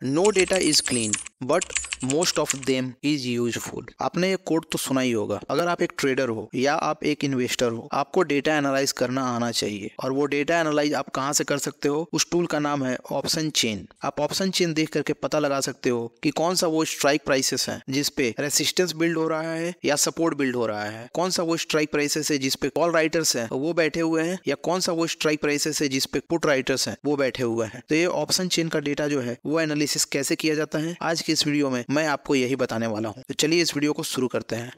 no data is clean but most of them is useful आपने ये code तो सुना ही होगा अगर आप एक ट्रेडर हो या आप एक इन्वेस्टर हो आपको डेटा एनालाइज करना आना चाहिए और वो डेटा एनालाइज आप कहाँ से कर सकते हो उस टूल का नाम है ऑप्शन चेन आप ऑप्शन चेन देख करके पता लगा सकते हो कि कौन सा वो स्ट्राइक प्राइसेस है जिसपे रेसिस्टेंस बिल्ड हो रहा है या सपोर्ट बिल्ड हो रहा है कौन सा वो स्ट्राइक प्राइसेस है जिसपे कॉल राइटर्स है वो बैठे हुए हैं या कौन सा वो स्ट्राइक प्राइसेस है जिसपे पुट राइटर्स है वो बैठे हुए हैं तो ये ऑप्शन चेन का डेटा जो है वो एनालिसिस कैसे किया जाता है आज की इस वीडियो में मैं आपको यही बताने वाला हूँ तो चलिए इस वीडियो को शुरू करते हैं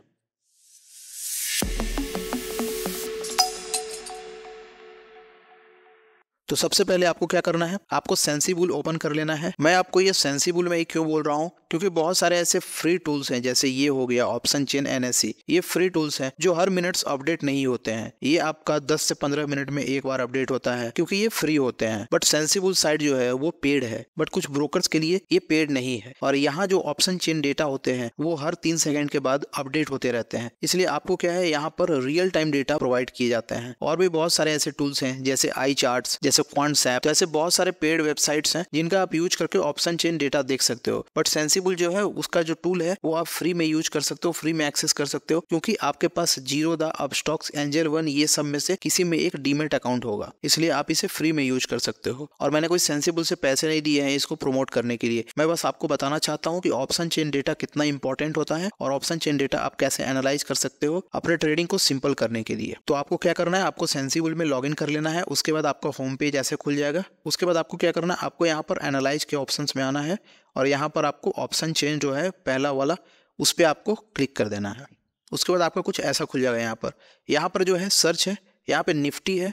तो सबसे पहले आपको क्या करना है आपको सेंसीबुल ओपन कर लेना है मैं आपको ये सेंसीबुल में क्यों बोल रहा हूँ क्योंकि बहुत सारे ऐसे फ्री टूल्स हैं जैसे ये हो गया ऑप्शन चेन एन ये फ्री टूल्स हैं जो हर मिनट्स अपडेट नहीं होते हैं ये आपका 10 से 15 मिनट में एक बार अपडेट होता है क्योंकि ये फ्री होते हैं बट सेंसिबल साइड जो है वो पेड है बट कुछ ब्रोकर्स के लिए ये पेड नहीं है और यहाँ जो ऑप्शन चेन डेटा होते हैं वो हर तीन सेकेंड के बाद अपडेट होते रहते हैं इसलिए आपको क्या है यहाँ पर रियल टाइम डेटा प्रोवाइड किए जाते हैं और भी बहुत सारे ऐसे टूल्स हैं जैसे आई चार्ट जैसे क्वांट्स तो ऐसे बहुत सारे पेड वेबसाइट्स हैं जिनका आप यूज करके ऑप्शन चेन डेटा देख सकते हो बट सेंसिबल एक्सेसिबल जो है उसका जो टूल है वो आप फ्री में यूज कर सकते हो फ्री में एक्सेस कर सकते हो क्योंकि आपके पास Zerodha Upstox Angel One ये सब में से किसी में एक डीमेट अकाउंट होगा इसलिए आप इसे फ्री में यूज कर सकते हो और मैंने कोई सेंसिबल से पैसे नहीं दिए हैं इसको प्रमोट करने के लिए मैं बस आपको बताना चाहता हूँ कि ऑप्शन चेन डेटा कितना इंपॉर्टेंट होता है और ऑप्शन चेन डेटा आप कैसे एनालाइज कर सकते हो अपने ट्रेडिंग को सिंपल करने के लिए तो आपको क्या करना है आपको सेंसिबल में लॉग कर लेना है उसके बाद आपका होम पेज ऐसे खुल जाएगा उसके बाद आपको क्या करना है आपको यहाँ पर एनालाइज के ऑप्शन में आना है और यहाँ पर आपको ऑप्शन चेंज जो है पहला वाला उस पर आपको क्लिक कर देना है उसके बाद आपका कुछ ऐसा खुल जाएगा यहाँ पर यहाँ पर जो है सर्च है यहाँ पर निफ्टी है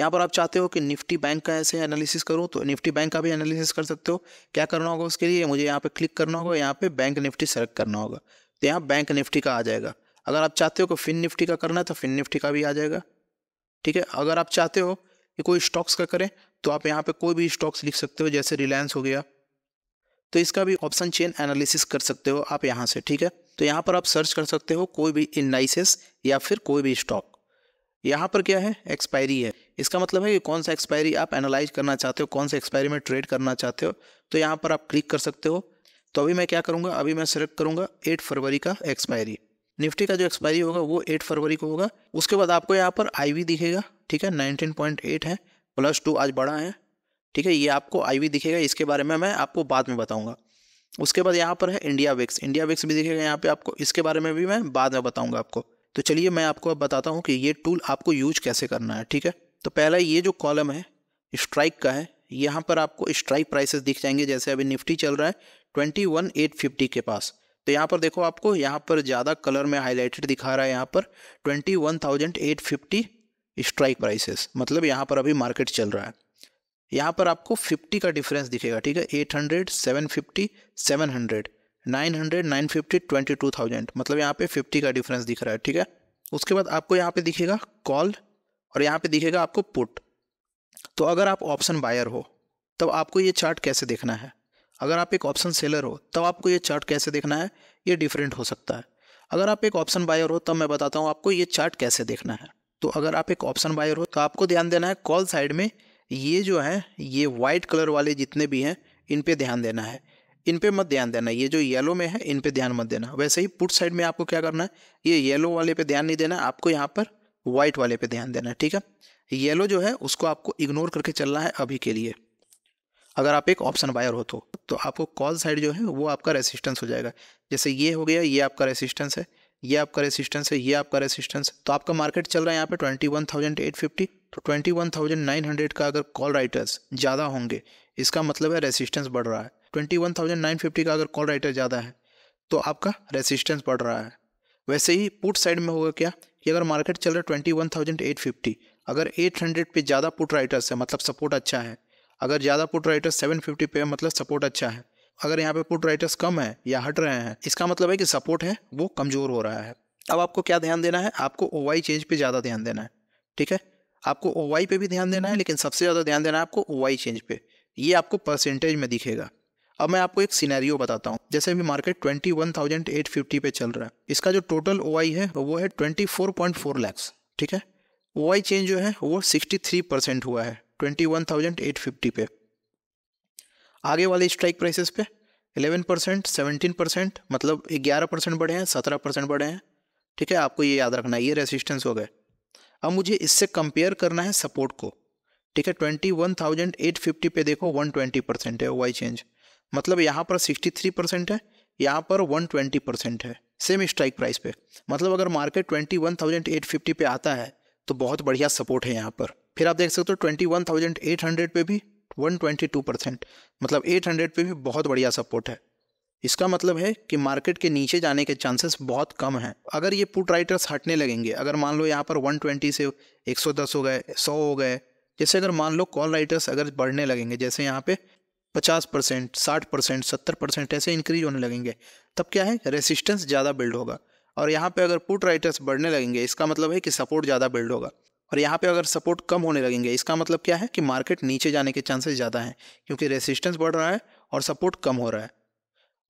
यहाँ पर आप चाहते हो कि निफ्टी बैंक का ऐसे एनालिसिस करूँ तो निफ्टी बैंक का भी एनालिसिस कर सकते हो क्या करना होगा उसके लिए मुझे यहाँ पे क्लिक करना होगा यहाँ पे बैंक निफ्टी सेलेक्ट करना होगा तो यहाँ बैंक निफ्टी का आ जाएगा अगर आप चाहते हो कि फिन निफ्टी का करना है तो फिन निफ्टी का भी आ जाएगा ठीक है अगर आप चाहते हो कि कोई स्टॉक्स का करें तो आप यहाँ पे कोई भी स्टॉक्स लिख सकते हो जैसे रिलायंस हो गया तो इसका भी ऑप्शन चेन एनालिसिस कर सकते हो आप यहाँ से ठीक है तो यहाँ पर आप सर्च कर सकते हो कोई भी इंडाइसिस या फिर कोई भी स्टॉक यहाँ पर क्या है एक्सपायरी है इसका मतलब है कि कौन सा एक्सपायरी आप एनालाइज करना चाहते हो कौन सा एक्सपायरी में ट्रेड करना चाहते हो तो यहाँ पर आप क्लिक कर सकते हो तो अभी मैं क्या करूँगा अभी मैं सेलेक्ट करूँगा एट फरवरी का एक्सपायरी निफ्टी का जो एक्सपायरी होगा वो एट फरवरी को होगा उसके बाद आपको यहाँ पर आई दिखेगा ठीक है नाइनटीन पॉइंट एट है प्लस टू आज बड़ा है ठीक है ये आपको आईवी दिखेगा इसके बारे में मैं आपको बाद में बताऊँगा उसके बाद यहाँ पर है इंडिया विक्स इंडिया विक्स भी दिखेगा यहाँ पे आपको इसके बारे में भी मैं बाद में बताऊँगा आपको तो चलिए मैं आपको अब बताता हूँ कि ये टूल आपको यूज कैसे करना है ठीक है तो पहला ये जो कॉलम है स्ट्राइक का है यहाँ पर आपको स्ट्राइक प्राइसेस दिख जाएंगे जैसे अभी निफ्टी चल रहा है ट्वेंटी वन एट फिफ्टी के पास तो यहाँ पर देखो आपको यहाँ पर ज़्यादा कलर में हाईलाइटेड दिखा रहा है यहाँ पर twenty one thousand eight fifty strike prices मतलब यहाँ पर अभी मार्केट चल रहा है यहाँ पर आपको 50 का डिफरेंस दिखेगा ठीक है 800, 750, 700, 900, 950, 22,000 मतलब यहाँ पे 50 का डिफरेंस दिख रहा है ठीक है उसके बाद आपको यहाँ पे दिखेगा कॉल और यहाँ पे दिखेगा आपको पुट तो अगर आप ऑप्शन बायर हो तब आपको ये चार्ट कैसे देखना है अगर आप एक ऑप्शन सेलर हो तब आपको ये चार्ट कैसे देखना है ये डिफरेंट हो सकता है अगर आप एक ऑप्शन बायर हो तब मैं बताता हूँ आपको ये चार्ट कैसे देखना है तो अगर आप एक ऑप्शन बायर हो तो आपको ध्यान देना है कॉल साइड में ये जो है ये वाइट कलर वाले जितने भी हैं इन पे ध्यान देना है इन पे मत ध्यान देना ये जो येलो में है इन पे ध्यान मत देना वैसे ही पुट साइड में आपको क्या करना है ये येलो वाले पे ध्यान नहीं देना आपको यहाँ पर वाइट वाले पे ध्यान देना है ठीक है येलो जो है उसको आपको इग्नोर करके चलना है अभी के लिए अगर आप एक ऑप्शन बायर हो तो, तो आपको कॉल साइड जो है वो आपका रेसिस्टेंस हो जाएगा जैसे ये हो गया ये आपका रेसिस्टेंस है ये आपका रेसिस्टेंस है ये आपका रेसिस्टेंस तो आपका मार्केट चल रहा है यहाँ पे twenty one thousand eight fifty तो twenty one thousand nine hundred का अगर कॉल राइटर्स ज़्यादा होंगे इसका मतलब है रेसिस्टेंस बढ़ रहा है twenty one thousand nine fifty का अगर कॉल राइटर ज़्यादा है तो आपका रेसिस्टेंस बढ़ रहा है वैसे ही पुट साइड में होगा क्या कि अगर मार्केट चल रहा है twenty one thousand eight fifty अगर एट हंड्रेड पे ज़्यादा पुट राइटर्स है मतलब सपोर्ट अच्छा है अगर ज़्यादा पुट राइटर्स सेवन फिफ्टी पे मतलब सपोर्ट अच्छा है अगर यहाँ पे पुट राइटर्स कम है या हट रहे हैं इसका मतलब है कि सपोर्ट है वो कमज़ोर हो रहा है अब आपको क्या ध्यान देना है आपको ओ वाई चेंज पर ज़्यादा ध्यान देना है ठीक है आपको ओ वाई पे भी ध्यान देना है लेकिन सबसे ज़्यादा ध्यान देना है आपको ओ वाई चेंज पे ये आपको परसेंटेज में दिखेगा अब मैं आपको एक सिनेरियो बताता हूँ जैसे अभी market twenty one thousand eight fifty पे चल रहा है इसका जो टोटल ओ है वो है twenty four point four lakhs ठीक है ओ चेंज जो है वो सिक्सटी थ्री परसेंट हुआ है twenty one thousand eight fifty पे आगे वाले स्ट्राइक प्राइसेस पे 11 परसेंट सेवनटीन परसेंट मतलब ग्यारह परसेंट बढ़े हैं सत्रह परसेंट बढ़े हैं ठीक है आपको ये याद रखना है ये रेसिस्टेंस हो गए अब मुझे इससे कंपेयर करना है सपोर्ट को ठीक है twenty one thousand eight fifty पे देखो वन ट्वेंटी परसेंट है वाई चेंज मतलब यहाँ पर सिक्सटी थ्री परसेंट है यहाँ पर वन ट्वेंटी परसेंट है सेम स्ट्राइक प्राइस पे मतलब अगर market twenty one thousand eight fifty पे आता है तो बहुत बढ़िया सपोर्ट है यहाँ पर फिर आप देख सकते हो twenty one thousand eight hundred पे भी 122 परसेंट मतलब 800 पे भी बहुत बढ़िया सपोर्ट है इसका मतलब है कि मार्केट के नीचे जाने के चांसेस बहुत कम हैं अगर ये पुट राइटर्स हटने लगेंगे अगर मान लो यहाँ पर 120 से 110 हो गए 100 हो गए जैसे अगर मान लो कॉल राइटर्स अगर बढ़ने लगेंगे जैसे यहाँ पे 50 परसेंट साठ परसेंट सत्तर परसेंट ऐसे इंक्रीज होने लगेंगे तब क्या है रेसिस्टेंस ज़्यादा बिल्ड होगा और यहाँ पे अगर पुट राइटर्स बढ़ने लगेंगे इसका मतलब है कि सपोर्ट ज़्यादा बिल्ड होगा और यहाँ पे अगर सपोर्ट कम होने लगेंगे इसका मतलब क्या है कि मार्केट नीचे जाने के चांसेस ज़्यादा हैं क्योंकि रेसिस्टेंस बढ़ रहा है और सपोर्ट कम हो रहा है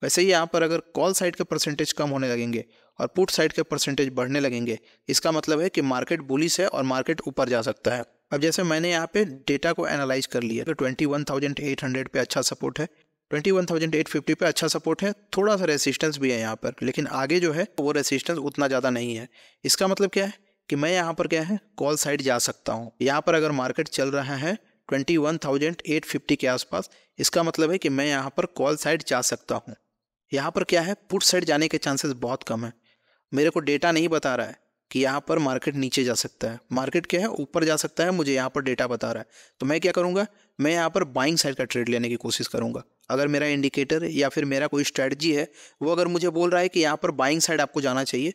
वैसे ही यहाँ पर अगर कॉल साइड के परसेंटेज कम होने लगेंगे और पुट साइड के परसेंटेज बढ़ने लगेंगे इसका मतलब है कि मार्केट बुलिस है और मार्केट ऊपर जा सकता है अब जैसे मैंने यहाँ पे डेटा को एनालाइज कर लिया तो twenty one thousand eight hundred पे अच्छा सपोर्ट है twenty one thousand eight fifty पे अच्छा सपोर्ट है थोड़ा सा रेसिस्टेंस भी है यहाँ पर लेकिन आगे जो है वो रेसिस्टेंस उतना ज़्यादा नहीं है इसका मतलब क्या है कि मैं यहाँ पर क्या है कॉल साइड जा सकता हूँ यहाँ पर अगर मार्केट चल रहा है 21,850 के आसपास इसका मतलब है कि मैं यहाँ पर कॉल साइड जा सकता हूँ यहाँ पर क्या है पुट साइड जाने के चांसेस बहुत कम है मेरे को डेटा नहीं बता रहा है कि यहाँ पर मार्केट नीचे जा सकता है मार्केट क्या है ऊपर जा सकता है मुझे यहाँ पर डेटा बता रहा है तो मैं क्या करूँगा मैं यहाँ पर बाइंग साइड का ट्रेड लेने की कोशिश करूँगा अगर मेरा इंडिकेटर या फिर मेरा कोई स्ट्रैटजी है वो अगर मुझे बोल रहा है कि यहाँ पर बाइंग साइड आपको जाना चाहिए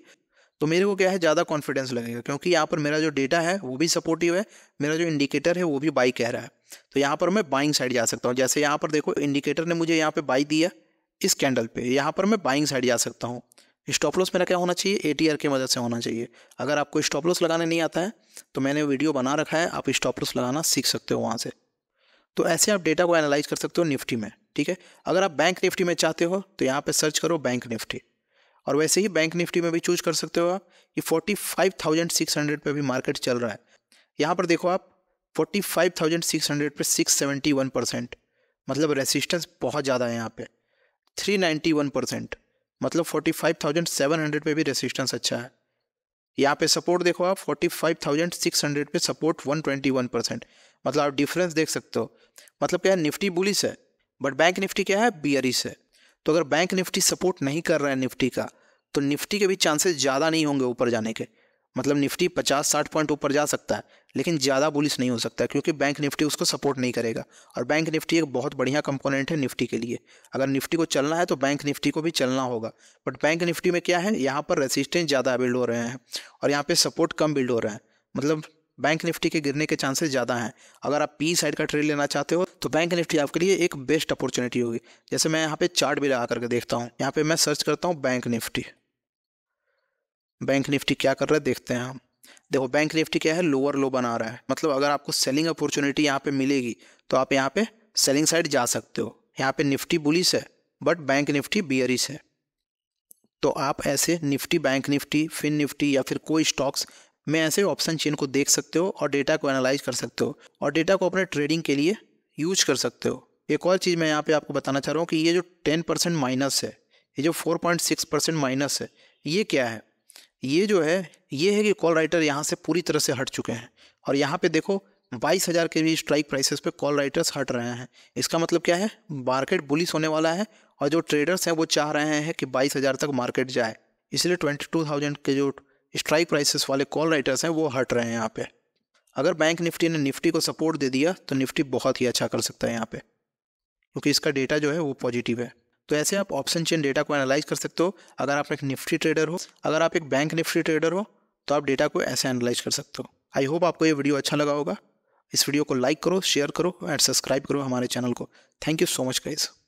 तो मेरे को क्या है ज़्यादा कॉन्फिडेंस लगेगा क्योंकि यहाँ पर मेरा जो डेटा है वो भी सपोर्टिव है मेरा जो इंडिकेटर है वो भी बाई कह रहा है तो यहाँ पर मैं बाइंग साइड जा सकता हूँ जैसे यहाँ पर देखो इंडिकेटर ने मुझे यहाँ पर बाई दिया इस कैंडल पर यहाँ पर मैं बाइंग साइड जा सकता हूँ स्टॉप लॉस मेरा क्या होना चाहिए ए टी आर की मदद से होना चाहिए अगर आपको स्टॉप लॉस लगाने नहीं आता है तो मैंने वीडियो बना रखा है आप स्टॉप लॉस लगाना सीख सकते हो वहाँ से तो ऐसे आप डेटा को एनालाइज कर सकते हो निफ्टी में ठीक है अगर आप बैंक निफ्टी में चाहते हो तो यहाँ पे सर्च करो बैंक निफ्टी और वैसे ही बैंक निफ्टी में भी चूज कर सकते हो आप कि forty five thousand six hundred पर भी मार्केट चल रहा है यहाँ पर देखो आप forty five thousand six hundred पर सिक्स सेवेंटी वन परसेंट मतलब रेसिस्टेंस बहुत ज़्यादा है यहाँ पर थ्री नाइन्टी वन परसेंट मतलब forty five thousand seven hundred पर भी रेसिस्टेंस अच्छा है यहाँ पर सपोर्ट देखो आप forty five thousand six hundred पर support one twenty one percent मतलब आप डिफरेंस देख सकते हो मतलब क्या है निफ्टी बुलिस है बट बैंक निफ्टी क्या है बियरिस है तो अगर बैंक निफ्टी सपोर्ट नहीं कर रहा है निफ्टी का तो निफ्टी के भी चांसेस ज़्यादा नहीं होंगे ऊपर जाने के मतलब निफ्टी पचास साठ पॉइंट ऊपर जा सकता है लेकिन ज़्यादा बुलिस नहीं हो सकता क्योंकि बैंक निफ्टी उसको सपोर्ट नहीं करेगा और बैंक निफ्टी एक बहुत बढ़िया कंपोनेंट है निफ्टी के लिए अगर निफ्टी को चलना है तो बैंक निफ्टी को भी चलना होगा बट बैंक निफ्टी में क्या है यहाँ पर रेसिस्टेंस ज़्यादा बिल्ड हो रहे हैं और यहाँ पर सपोर्ट कम बिल्ड हो रहे हैं मतलब बैंक निफ्टी के गिरने के चांसेस ज़्यादा हैं अगर आप पी साइड का ट्रेड लेना चाहते हो तो बैंक निफ्टी आपके लिए एक बेस्ट अपॉर्चुनिटी होगी जैसे मैं यहाँ पे चार्ट भी लगा करके देखता हूँ यहाँ पे मैं सर्च करता हूँ बैंक निफ्टी बैंक निफ्टी क्या कर रहा है देखते हैं हम देखो बैंक निफ्टी क्या है लोअर लो बना रहा है मतलब अगर आपको सेलिंग अपॉर्चुनिटी यहाँ पे मिलेगी तो आप यहाँ पे सेलिंग साइड जा सकते हो यहाँ पे निफ्टी बुलिस है बट बैंक निफ्टी बियरिस है तो आप ऐसे Nifty bank Nifty FinNifty या फिर कोई स्टॉक्स में ऐसे ऑप्शन चेन को देख सकते हो और डेटा को एनालाइज कर सकते हो और डेटा को अपने ट्रेडिंग के लिए यूज कर सकते हो एक और चीज़ मैं यहाँ पे आपको बताना चाह रहा हूँ कि ये जो टेन परसेंट माइनस है ये जो four point six percent minus है ये क्या है ये जो है ये है कि कॉल राइटर यहाँ से पूरी तरह से हट चुके हैं और यहाँ पे देखो बाईस हज़ार के भी स्ट्राइक प्राइसेस पे कॉल राइटर्स हट रहे हैं इसका मतलब क्या है मार्केट बुलिस होने वाला है और जो ट्रेडर्स हैं वो चाह रहे हैं कि बाईस हज़ार तक मार्केट जाए इसलिए ट्वेंटी टू थाउजेंड के जो स्ट्राइक प्राइसेस वाले कॉल राइटर्स हैं वो हट रहे हैं यहाँ पे अगर बैंक निफ्टी ने निफ्टी को सपोर्ट दे दिया तो निफ्टी बहुत ही अच्छा कर सकता है यहाँ पे क्योंकि इसका डेटा जो है वो पॉजिटिव है तो ऐसे आप ऑप्शन चेन डेटा को एनालाइज कर सकते हो अगर आप एक निफ्टी ट्रेडर हो अगर आप एक बैंक निफ्टी ट्रेडर हो तो आप डेटा को ऐसे एनालाइज कर सकते हो आई होप आपको ये वीडियो अच्छा लगा होगा इस वीडियो को लाइक करो शेयर करो एंड सब्सक्राइब करो हमारे चैनल को thank you so much guys